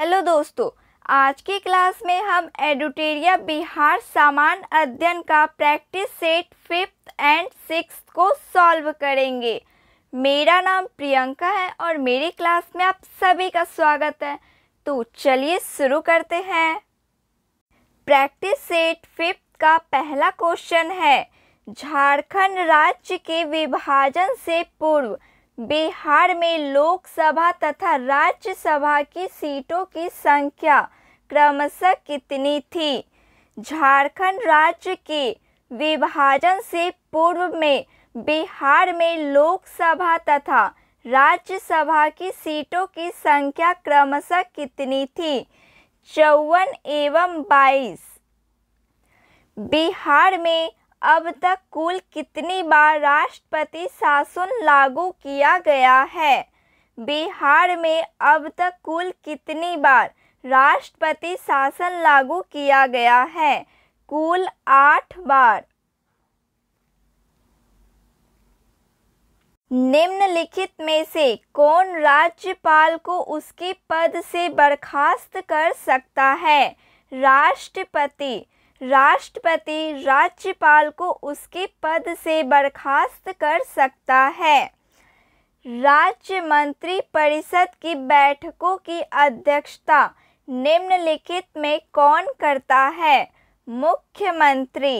hello दोस्तों आज की क्लास में हम एडुटेरिया बिहार सामान्य अध्ययन का practice set fifth and six को सॉल्व करेंगे मेरा नाम प्रियंका है और मेरी क्लास में आप सभी का स्वागत है तो चलिए शुरू करते हैं प्रैक्टिस सेट फिफ्थ का पहला क्वेश्चन है झारखंड राज्य के विभाजन से पूर्व बिहार में लोकसभा तथा राज्यसभा की सीटों की संख्या क्रमशः कितनी थी झारखंड राज्य के विभाजन से पूर्व में बिहार में लोकसभा तथा राज्यसभा की सीटों की संख्या क्रमशः कितनी थी चौवन एवं बाईस बिहार में अब तक कुल कितनी बार राष्ट्रपति शासन लागू किया गया है बिहार में अब तक कुल कितनी बार राष्ट्रपति शासन लागू किया गया है कुल आठ बार निम्नलिखित में से कौन राज्यपाल को उसके पद से बर्खास्त कर सकता है राष्ट्रपति राष्ट्रपति राज्यपाल को उसके पद से बर्खास्त कर सकता है राज्य मंत्री परिषद की बैठकों की अध्यक्षता निम्नलिखित में कौन करता है मुख्यमंत्री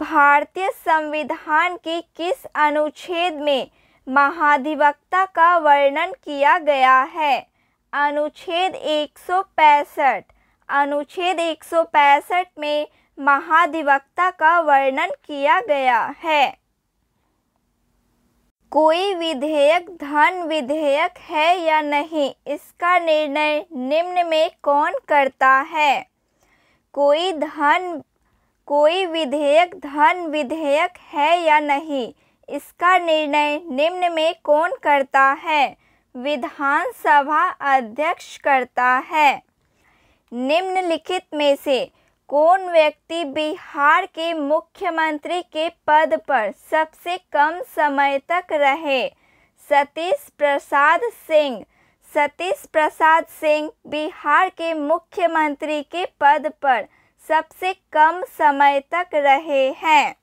भारतीय संविधान के किस अनुच्छेद में महाधिवक्ता का वर्णन किया गया है अनुच्छेद एक सौ पैंसठ अनुच्छेद एक में महाधिवक्ता का वर्णन किया गया है कोई विधेयक धन विधेयक है या नहीं इसका निर्णय निम्न में कौन करता है कोई धन कोई विधेयक धन विधेयक है या नहीं इसका निर्णय निम्न में कौन करता है विधानसभा अध्यक्ष करता है निम्नलिखित में से कौन व्यक्ति बिहार के मुख्यमंत्री के पद पर सबसे कम समय तक रहे सतीश प्रसाद सिंह सतीश प्रसाद सिंह बिहार के मुख्यमंत्री के पद पर सबसे कम समय तक रहे हैं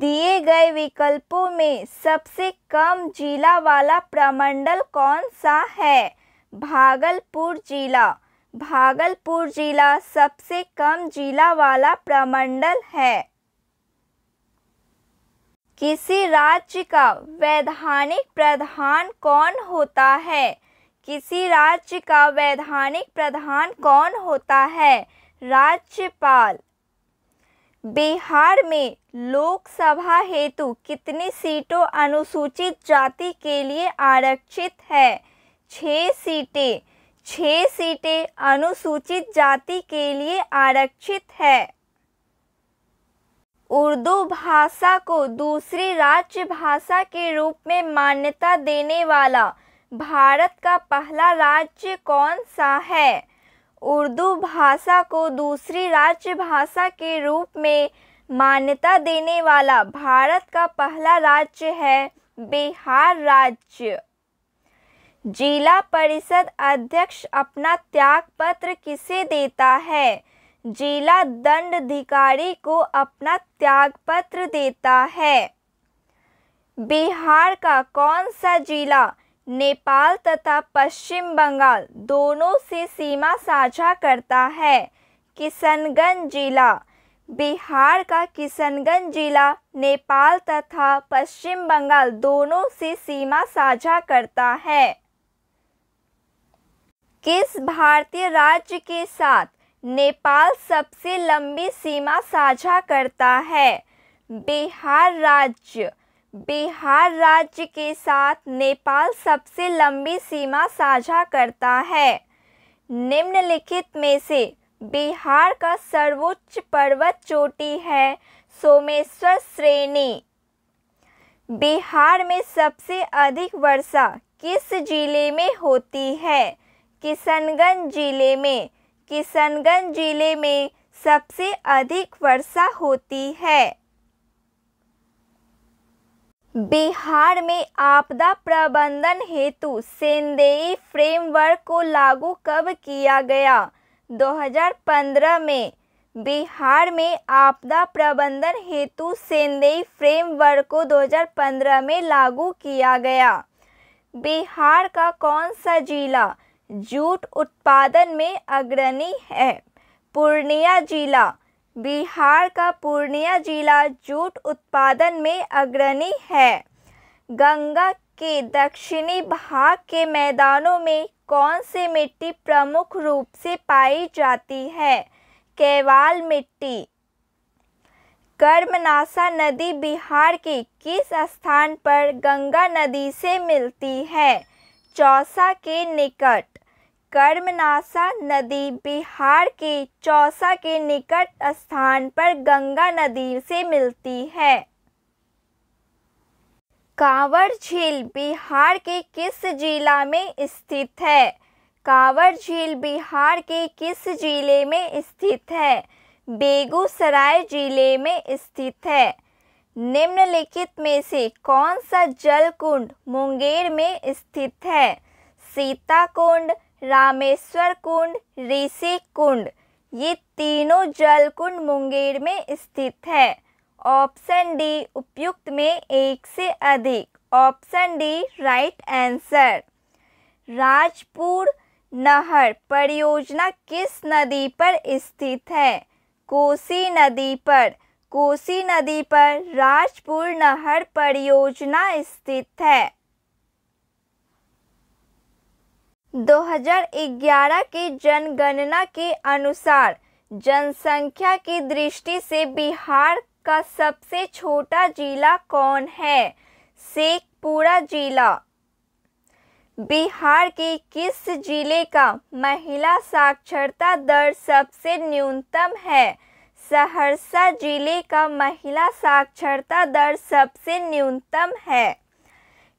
दिए गए विकल्पों में सबसे कम जिला वाला प्रमंडल कौन सा है भागलपुर जिला भागलपुर जिला सबसे कम जिला वाला प्रमंडल है किसी राज्य का वैधानिक प्रधान कौन होता है किसी राज्य का वैधानिक प्रधान कौन होता है राज्यपाल बिहार में लोकसभा हेतु कितनी सीटों अनुसूचित जाति के लिए आरक्षित है छः सीटें छः सीटें अनुसूचित जाति के लिए आरक्षित है उर्दू भाषा को दूसरी राज्य भाषा के रूप में मान्यता देने वाला भारत का पहला राज्य कौन सा है उर्दू भाषा को दूसरी राज्य भाषा के रूप में मान्यता देने वाला भारत का पहला राज्य है बिहार राज्य जिला परिषद अध्यक्ष अपना त्याग पत्र किसे देता है जिला दंडाधिकारी को अपना त्याग पत्र देता है बिहार का कौन सा जिला नेपाल तथा पश्चिम बंगाल दोनों से सीमा साझा करता है किशनगंज जिला बिहार का किशनगंज जिला नेपाल तथा पश्चिम बंगाल दोनों से सीमा साझा करता है किस भारतीय राज्य के साथ नेपाल सबसे लंबी सीमा साझा करता है बिहार राज्य बिहार राज्य के साथ नेपाल सबसे लंबी सीमा साझा करता है निम्नलिखित में से बिहार का सर्वोच्च पर्वत चोटी है सोमेश्वर श्रेणी बिहार में सबसे अधिक वर्षा किस जिले में होती है किशनगंज जिले में किशनगंज जिले में सबसे अधिक वर्षा होती है बिहार में आपदा प्रबंधन हेतु सेंदेई फ्रेमवर्क को लागू कब किया गया 2015 में बिहार में आपदा प्रबंधन हेतु सेंदेई फ्रेमवर्क को 2015 में लागू किया गया बिहार का कौन सा जिला जूट उत्पादन में अग्रणी है पूर्णिया जिला बिहार का पूर्णिया जिला जूट उत्पादन में अग्रणी है गंगा के दक्षिणी भाग के मैदानों में कौन सी मिट्टी प्रमुख रूप से पाई जाती है केवाल मिट्टी कर्मनासा नदी बिहार के किस स्थान पर गंगा नदी से मिलती है चौसा के निकट कर्मनासा नदी बिहार के चौसा के निकट स्थान पर गंगा नदी से मिलती है कांवर झील बिहार के किस जिला में स्थित है कांवर झील बिहार के किस जिले में स्थित है बेगूसराय जिले में स्थित है निम्नलिखित में से कौन सा जल कुंड मुंगेर में स्थित है सीता कुंड रामेश्वर कुंड ऋषि कुंड ये तीनों जल कुंड मुंगेर में स्थित है ऑप्शन डी उपयुक्त में एक से अधिक option D right answer Rajpur नहर परियोजना किस नदी पर स्थित है कोसी नदी पर कोसी नदी पर राजपुर नहर परियोजना स्थित है 2011 की जनगणना के अनुसार जनसंख्या की दृष्टि से बिहार का सबसे छोटा जिला कौन है शेखपुरा जिला बिहार के किस जिले का महिला साक्षरता दर सबसे न्यूनतम है सहरसा जिले का महिला साक्षरता दर सबसे न्यूनतम है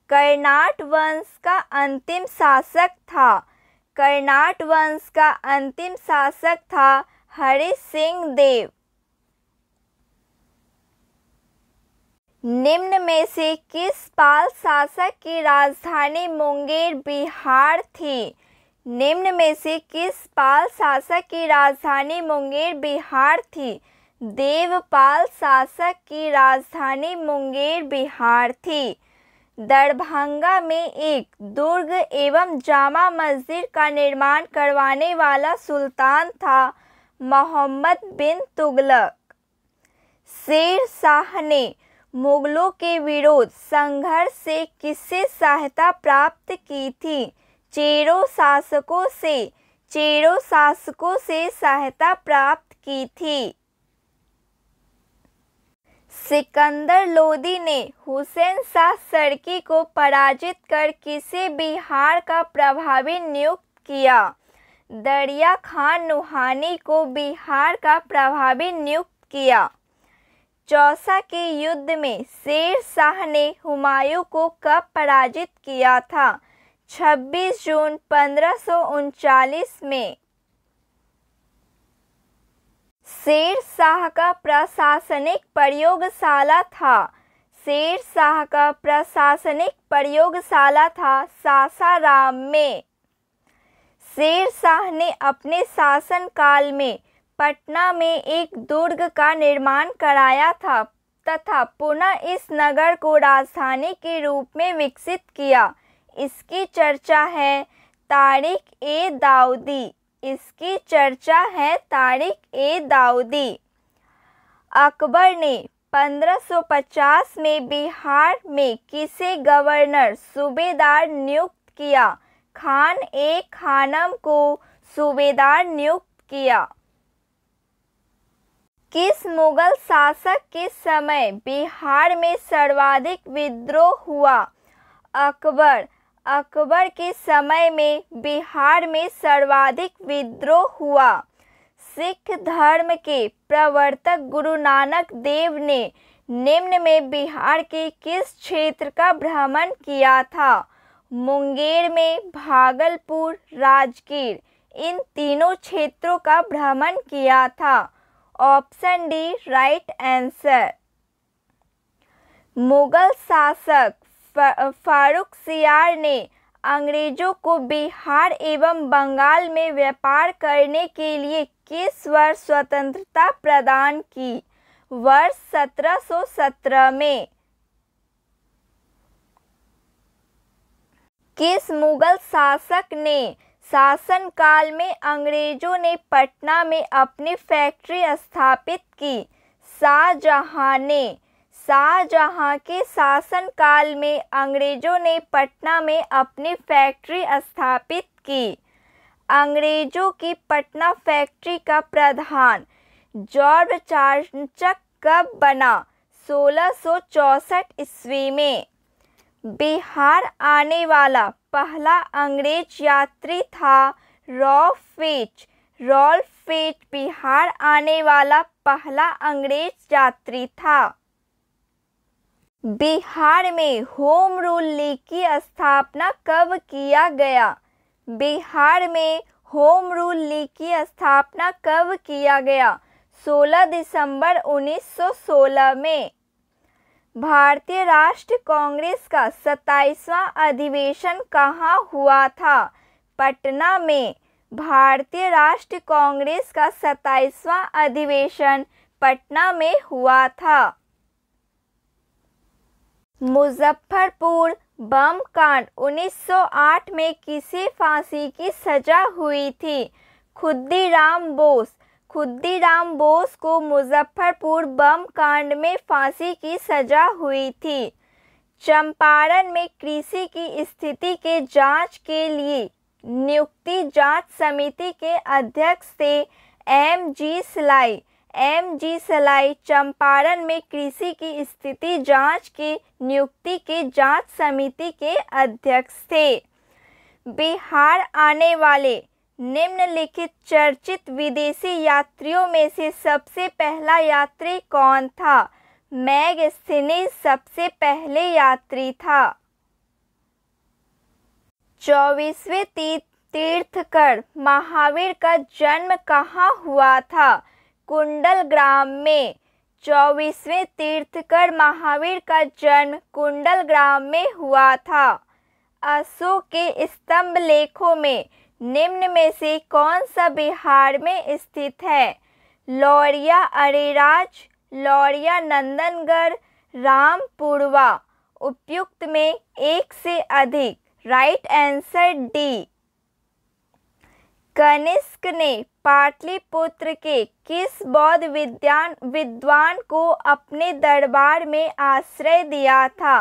कर्नाट वंश का अंतिम शासक था कर्नाट वंश का अंतिम शासक था हरि सिंह देव निम्न में से किस पाल शासक की राजधानी मुंगेर बिहार थी निम्न में से किस पाल शासक की राजधानी मुंगेर बिहार थी देवपाल शासक की राजधानी मुंगेर बिहार थी दरभंगा में एक दुर्ग एवं जामा मस्जिद का निर्माण करवाने वाला सुल्तान था मोहम्मद बिन तुगलक शेर शाह ने मुगलों के विरोध संघर्ष से किससे सहायता प्राप्त की थी चेरो शासकों से चेरो शासकों से सहायता प्राप्त की थी सिकंदर लोदी ने हुसैन शाह सरकी को पराजित कर किसे बिहार का प्रभावी नियुक्त किया दरिया खान नुहानी को बिहार का प्रभावी नियुक्त किया चौसा के युद्ध में शेर शाह ने हुमायूं को कब पराजित किया था 26 जून पंद्रह में शेर शाह का प्रशासनिक प्रयोगशाला था शेर शाह का प्रशासनिक प्रयोगशाला था सासाराम में शेर शाह ने अपने शासन काल में पटना में एक दुर्ग का निर्माण कराया था तथा पुनः इस नगर को राजधानी के रूप में विकसित किया इसकी चर्चा है तारिक ए दाऊदी इसकी चर्चा है तारिक ए दाऊदी अकबर ने 1550 में बिहार में किसे गवर्नर सूबेदार नियुक्त किया खान ए खानम को सूबेदार नियुक्त किया किस मुगल शासक के समय बिहार में सर्वाधिक विद्रोह हुआ अकबर अकबर के समय में बिहार में सर्वाधिक विद्रोह हुआ सिख धर्म के प्रवर्तक गुरु नानक देव ने निम्न में बिहार के किस क्षेत्र का भ्रमण किया था मुंगेर में भागलपुर राजगीर इन तीनों क्षेत्रों का भ्रमण किया था option D right answer Mughal शासक फारूक सियार ने अंग्रेजों को बिहार एवं बंगाल में व्यापार करने के लिए किस वर्ष स्वतंत्रता प्रदान की वर्ष 1717 में किस मुगल शासक ने शासनकाल में अंग्रेजों ने पटना में अपनी फैक्ट्री स्थापित की शाहजहां ने शाहजहाँ के शासनकाल में अंग्रेज़ों ने पटना में अपनी फैक्ट्री स्थापित की अंग्रेज़ों की पटना फैक्ट्री का प्रधान जॉर्ज चार्चक कब बना 1664 ईस्वी में बिहार आने वाला पहला अंग्रेज यात्री था रॉफ फेच बिहार आने वाला पहला अंग्रेज यात्री था बिहार में होम रूल लीग की स्थापना कब किया गया बिहार में होम रूल लीग की स्थापना कब किया गया 16 दिसंबर 1916 में भारतीय राष्ट्रीय कांग्रेस का 27वां अधिवेशन कहाँ हुआ था पटना में भारतीय राष्ट्रीय कांग्रेस का 27वां अधिवेशन पटना में हुआ था मुजफ्फरपुर बम कांड 1908 में किसे फांसी की सजा हुई थी खुद्दीराम बोस खुद्दीराम बोस को मुजफ्फरपुर बम कांड में फांसी की सजा हुई थी चंपारण में कृषि की स्थिति के जांच के लिए नियुक्ति जांच समिति के अध्यक्ष थे एम जी सिलाई एम जी सलाई चंपारण में कृषि की स्थिति जांच की नियुक्ति के जांच समिति के अध्यक्ष थे बिहार आने वाले निम्नलिखित चर्चित विदेशी यात्रियों में से सबसे पहला यात्री कौन था मैग सिनी सबसे पहले यात्री था चौबीसवें तीर्थकर महावीर का जन्म कहाँ हुआ था कुंडल ग्राम में चौबीसवें तीर्थकर महावीर का जन्म कुंडल ग्राम में हुआ था अशोक के स्तंभ लेखों में निम्न में से कौन सा बिहार में स्थित है लौरिया अरेराज लौरिया नंदनगढ़ रामपुरवा उपयुक्त में एक से अधिक राइट आंसर डी कनिष्क ने पाटलिपुत्र के किस बौद्ध विद्वान विद्वान को अपने दरबार में आश्रय दिया था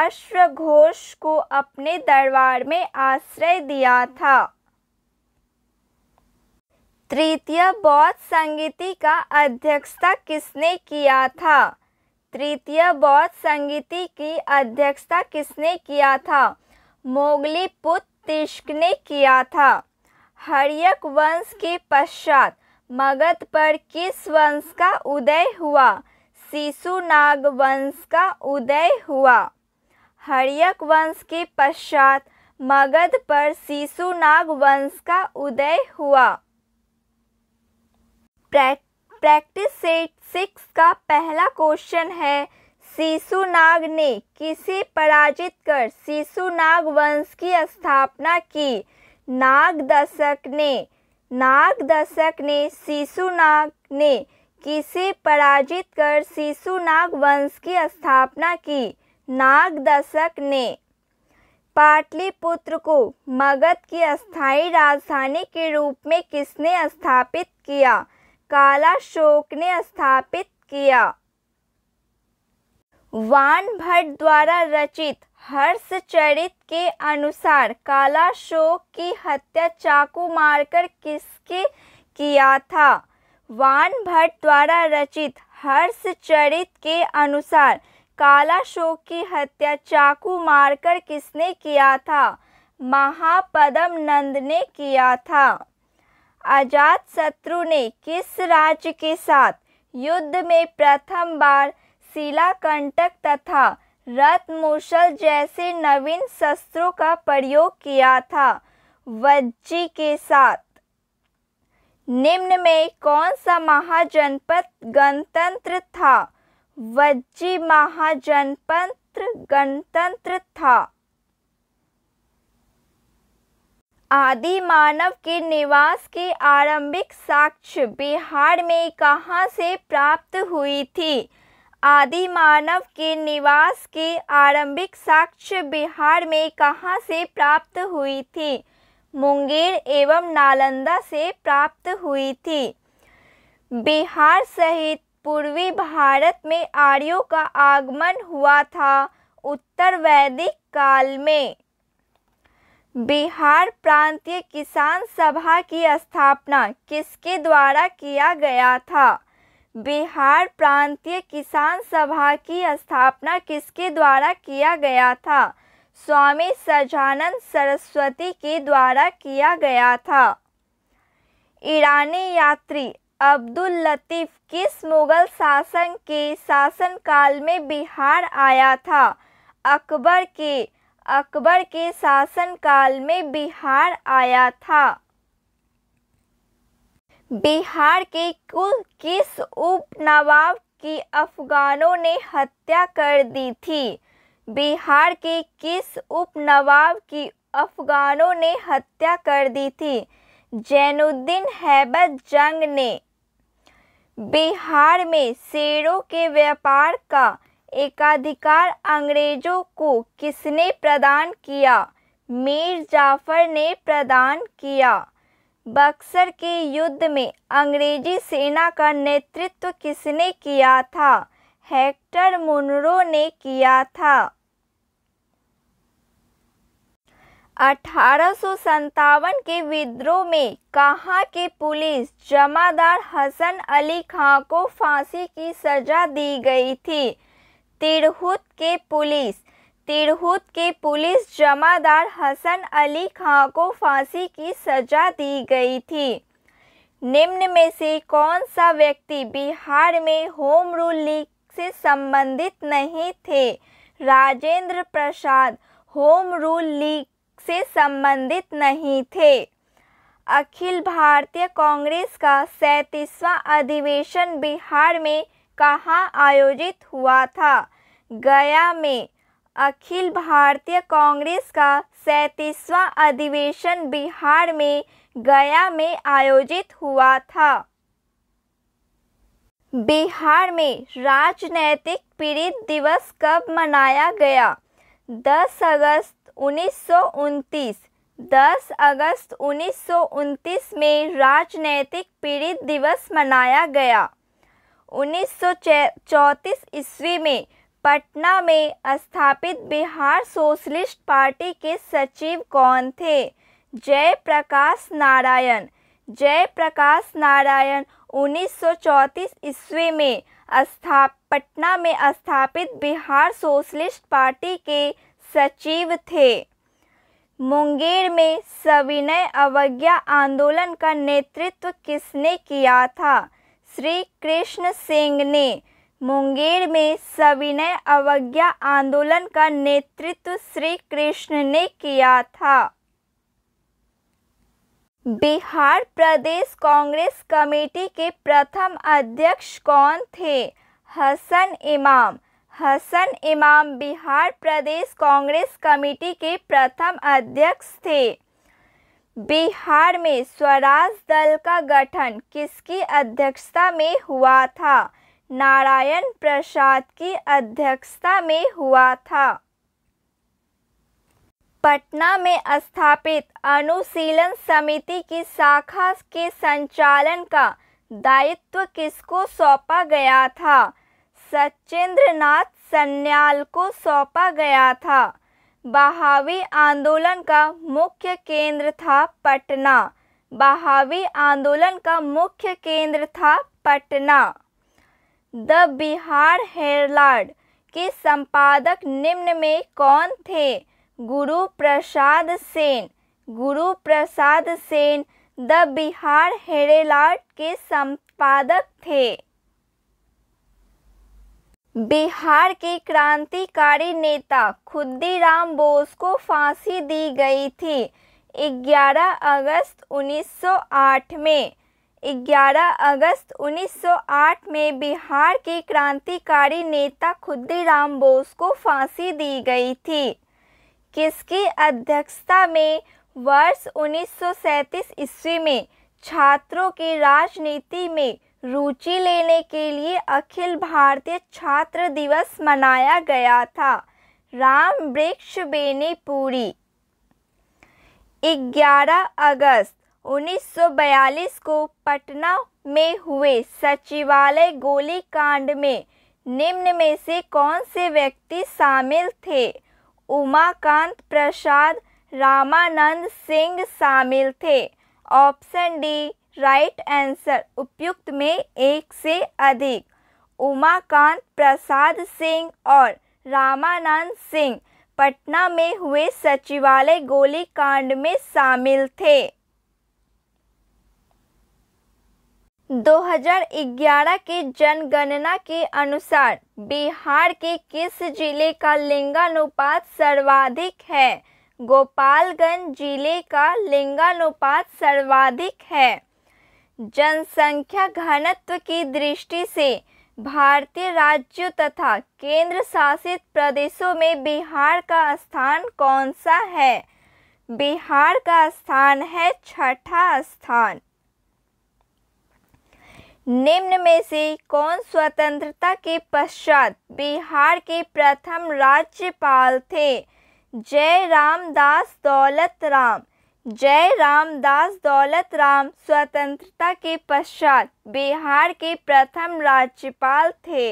अश्वघोष को अपने दरबार में आश्रय दिया था तृतीय बौद्ध संगीति का अध्यक्षता किसने किया था तृतीय बौद्ध संगीति की अध्यक्षता किसने किया था मोगली पुत्र तिश्क ने किया था हरियक वंश के पश्चात मगध पर किस वंश का उदय हुआ शिशुनाग वंश का उदय हुआ हरियक वंश के पश्चात मगध पर शिशुनाग वंश का उदय हुआ प्रैक्टिस सेट सिक्स का पहला क्वेश्चन है शिशुनाग ने किसे पराजित कर शिशुनाग वंश की स्थापना की दशक ने दशक ने शिशुनाग ने किसे पराजित कर शिशुनाग वंश की स्थापना की नाग दशक ने पाटलिपुत्र को मगध की स्थायी राजधानी के रूप में किसने स्थापित किया काला शोक ने स्थापित किया वान भट्ट द्वारा रचित हर्षचरित के अनुसार कालाशोक की हत्या चाकू मारकर किसके किया था वान भट्ट द्वारा रचित हर्षचरित के अनुसार कालाशोक की हत्या चाकू मारकर किसने किया था महापदम नंद ने किया था अजात शत्रु ने किस राज्य के साथ युद्ध में प्रथम बार शिलाकंटक तथा रथ मूसल जैसे नवीन शस्त्रों का प्रयोग किया था वज्जी के साथ निम्न में कौन सा महाजनपद गणतंत्र था वज्जी महाजनपद गणतंत्र था आदि मानव के निवास के आरंभिक साक्ष्य बिहार में कहाँ से प्राप्त हुई थी आदि मानव के निवास के आरंभिक साक्ष्य बिहार में कहाँ से प्राप्त हुई थी मुंगेर एवं नालंदा से प्राप्त हुई थी बिहार सहित पूर्वी भारत में आर्यों का आगमन हुआ था उत्तर वैदिक काल में बिहार प्रांतीय किसान सभा की स्थापना किसके द्वारा किया गया था बिहार प्रांतीय किसान सभा की स्थापना किसके द्वारा किया गया था स्वामी सजानंद सरस्वती के द्वारा किया गया था ईरानी यात्री अब्दुल लतीफ़ किस मुग़ल शासन के शासनकाल में बिहार आया था अकबर के अकबर के शासनकाल में बिहार आया था बिहार के कुल किस उपनवाब की अफगानों ने हत्या कर दी थी बिहार के किस उपनवाब की अफगानों ने हत्या कर दी थी जैनुद्दीन हैबत जंग ने बिहार में शेरों के व्यापार का एकाधिकार अंग्रेजों को किसने प्रदान किया मीर जाफर ने प्रदान किया बक्सर के युद्ध में अंग्रेजी सेना का नेतृत्व किसने किया था हेक्टर मुनरो ने किया था अठारह के विद्रोह में कहाँ के पुलिस जमादार हसन अली खां को फांसी की सजा दी गई थी तिरहुत के पुलिस तिरहुत के पुलिस जमादार हसन अली खां को फांसी की सजा दी गई थी निम्न में से कौन सा व्यक्ति बिहार में होम रूल लीग से संबंधित नहीं थे Rajendra Prasad home rule league से संबंधित नहीं थे अखिल भारतीय कांग्रेस का सैतीसवां अधिवेशन बिहार में कहाँ आयोजित हुआ था गया में अखिल भारतीय कांग्रेस का सैंतीसवां अधिवेशन बिहार में गया में आयोजित हुआ था बिहार में राजनैतिक पीड़ित दिवस कब मनाया गया 10 अगस्त उन्नीस 10 अगस्त उन्नीस में राजनैतिक पीड़ित दिवस मनाया गया उन्नीस ईस्वी में पटना में स्थापित बिहार सोशलिस्ट पार्टी के सचिव कौन थे जयप्रकाश नारायण जयप्रकाश नारायण 1934 ईस्वी में स्थाप पटना में स्थापित बिहार सोशलिस्ट पार्टी के सचिव थे मुंगेर में सविनय अवज्ञा आंदोलन का नेतृत्व किसने किया था श्री कृष्ण सिंह ने मुंगेर में सविनय अवज्ञा आंदोलन का नेतृत्व श्री कृष्ण ने किया था बिहार प्रदेश कांग्रेस कमेटी के प्रथम अध्यक्ष कौन थे हसन इमाम हसन इमाम बिहार प्रदेश कांग्रेस कमेटी के प्रथम अध्यक्ष थे बिहार में स्वराज दल का गठन किसकी अध्यक्षता में हुआ था नारायण प्रसाद की अध्यक्षता में हुआ था पटना में स्थापित अनुशीलन समिति की शाखा के संचालन का दायित्व किसको सौंपा गया था सचेंद्र नाथ सन्याल को सौंपा गया था बहावी आंदोलन का मुख्य केंद्र था पटना बहावी आंदोलन का मुख्य केंद्र था पटना द बिहार हेराल्ड के संपादक निम्न में कौन थे गुरु प्रसाद सेन गुरु प्रसाद सेन द बिहार हेरेलाड के संपादक थे बिहार के क्रांतिकारी नेता खुद्दीराम बोस को फांसी दी गई थी 11 अगस्त 1908 में ग्यारह अगस्त 1908 में बिहार के क्रांतिकारी नेता राम बोस को फांसी दी गई थी किसकी अध्यक्षता में वर्ष 1937 ईस्वी में छात्रों की राजनीति में रुचि लेने के लिए अखिल भारतीय छात्र दिवस मनाया गया था राम वृक्ष बेनीपुरी ग्यारह अगस्त 1942 को पटना में हुए सचिवालय गोलीकांड में निम्न में से कौन से व्यक्ति शामिल थे उमाकांत प्रसाद रामानंद सिंह शामिल थे ऑप्शन डी राइट आंसर उपयुक्त में एक से अधिक उमाकांत प्रसाद सिंह और रामानंद सिंह पटना में हुए सचिवालय गोलीकांड में शामिल थे 2011 के जनगणना के अनुसार बिहार के किस जिले का लिंगानुपात सर्वाधिक है गोपालगंज जिले का लिंगानुपात सर्वाधिक है जनसंख्या घनत्व की दृष्टि से भारतीय राज्यों तथा केंद्र शासित प्रदेशों में बिहार का स्थान कौन सा है बिहार का स्थान है छठा स्थान निम्न में से कौन स्वतंत्रता के पश्चात बिहार के प्रथम राज्यपाल थे जय रामदास दौलत राम जय रामदास दौलत राम स्वतंत्रता के पश्चात बिहार के प्रथम राज्यपाल थे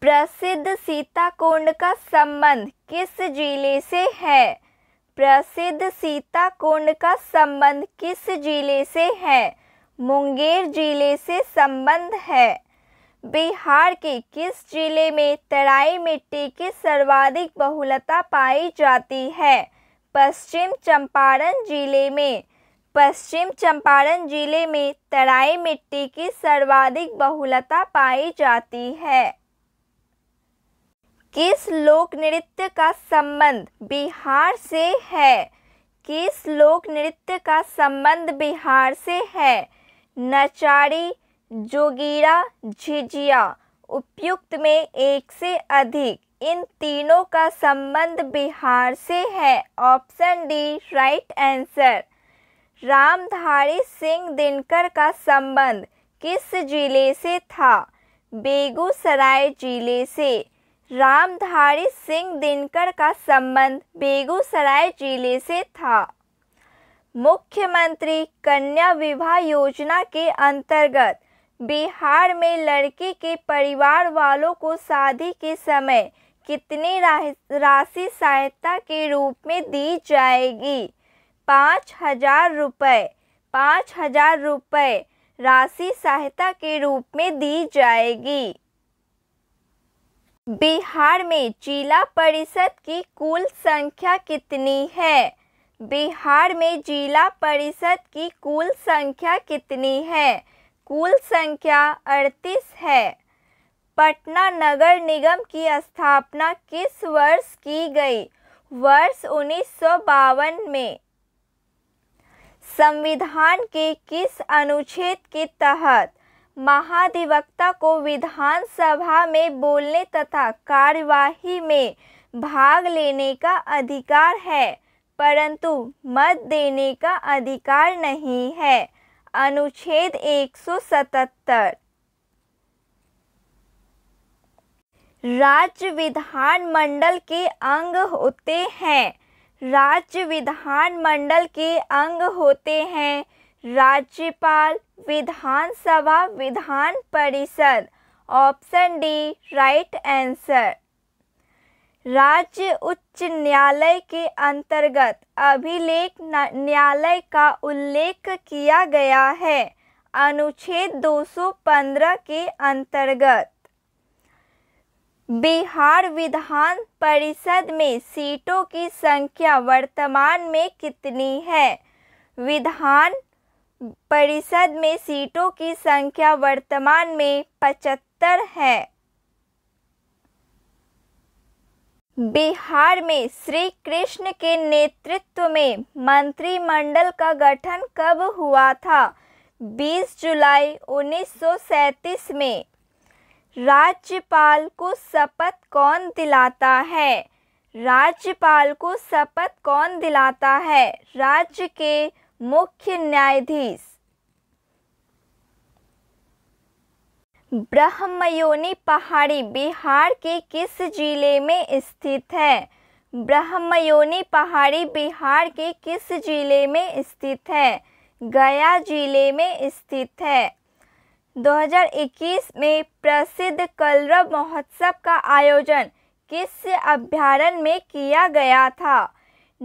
प्रसिद्ध सीताकुंड का संबंध किस जिले से है प्रसिद्ध सीताकुंड का संबंध किस जिले से है मुंगेर जिले से संबंध है बिहार के किस जिले में तराई मिट्टी की सर्वाधिक बहुलता पाई जाती है पश्चिम चंपारण जिले में पश्चिम चंपारण जिले में तराई मिट्टी की सर्वाधिक बहुलता पाई जाती है किस लोक नृत्य का संबंध बिहार से है किस लोक नृत्य का संबंध बिहार से है नचारी जोगीरा झिझिया उपयुक्त में एक से अधिक इन तीनों का संबंध बिहार से है option D right answer Ramdhari Singh Dinkar का संबंध किस जिले से था बेगूसराय जिले से रामधारी सिंह दिनकर का संबंध बेगूसराय जिले से था मुख्यमंत्री कन्या विवाह योजना के अंतर्गत बिहार में लड़की के परिवार वालों को शादी के समय कितनी राशि सहायता के रूप में दी जाएगी पाँच हजार रुपये पाँच हजार रुपये राशि सहायता के रूप में दी जाएगी बिहार में जिला परिषद की कुल संख्या कितनी है बिहार में जिला परिषद की कुल संख्या कितनी है कुल संख्या अड़तीस है पटना नगर निगम की स्थापना किस वर्ष की गई वर्ष उन्नीस में संविधान के किस अनुच्छेद के तहत महाधिवक्ता को विधानसभा में बोलने तथा कार्यवाही में भाग लेने का अधिकार है परंतु मत देने का अधिकार नहीं है अनुच्छेद 177 राज्य विधान मंडल के अंग होते हैं राज्य विधान मंडल के अंग होते हैं राज्यपाल विधानसभा विधान परिषद ऑप्शन डी राइट आंसर राज्य उच्च न्यायालय के अंतर्गत अभिलेख न्यायालय का उल्लेख किया गया है अनुच्छेद 215 के अंतर्गत बिहार विधान परिषद में सीटों की संख्या वर्तमान में कितनी है विधान परिषद में सीटों की संख्या वर्तमान में पचहत्तर है बिहार में श्री कृष्ण के नेतृत्व में मंत्रिमंडल का गठन कब हुआ था 20 जुलाई 1937 में राज्यपाल को शपथ कौन दिलाता है राज्यपाल को शपथ कौन दिलाता है राज्य के मुख्य न्यायाधीश ब्रह्मयोनी पहाड़ी बिहार के किस जिले में स्थित है ब्रह्मयोनी पहाड़ी बिहार के किस जिले में स्थित है गया जिले में स्थित है 2021 में प्रसिद्ध कलरव महोत्सव का आयोजन किस अभ्यारण में किया गया था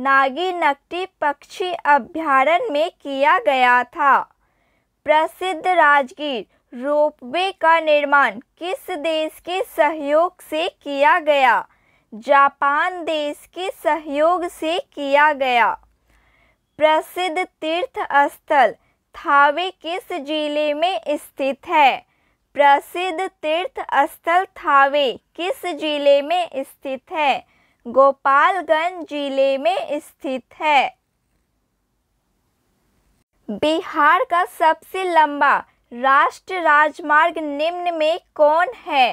नागी नकटी पक्षी अभ्यारण में किया गया था प्रसिद्ध राजगीर रोपवे का निर्माण किस देश के सहयोग से किया गया जापान देश के सहयोग से किया गया प्रसिद्ध तीर्थ स्थल थावे किस जिले में स्थित है प्रसिद्ध तीर्थ स्थल थावे किस जिले में स्थित है गोपालगंज जिले में स्थित है बिहार का सबसे लंबा राष्ट्रीय राजमार्ग निम्न में कौन है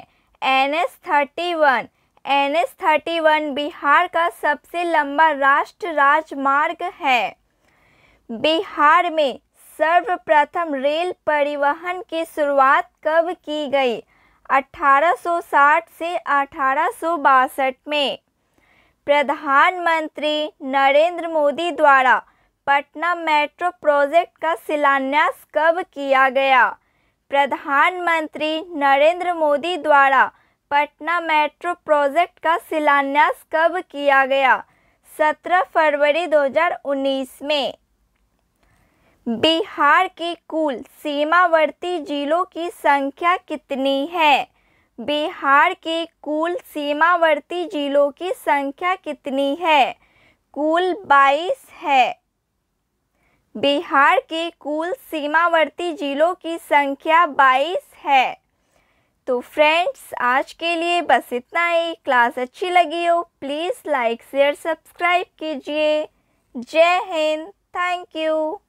N S thirty one N S thirty one Bihar का सबसे लंबा राष्ट्रीय राजमार्ग है बिहार में सर्वप्रथम रेल परिवहन की शुरुआत कब की गई 1860 से अठारह में प्रधानमंत्री नरेंद्र मोदी द्वारा पटना मेट्रो प्रोजेक्ट का शिलान्यास कब किया गया प्रधानमंत्री नरेंद्र मोदी द्वारा पटना मेट्रो प्रोजेक्ट का शिलान्यास कब किया गया 17 फरवरी 2019 में बिहार की कुल सीमावर्ती जिलों की संख्या कितनी है बिहार के कुल सीमावर्ती जिलों की संख्या कितनी है कुल 22 है बिहार के कुल सीमावर्ती ज़िलों की संख्या 22 है तो फ्रेंड्स आज के लिए बस इतना ही क्लास अच्छी लगी हो प्लीज़ लाइक शेयर सब्सक्राइब कीजिए जय हिंद थैंक यू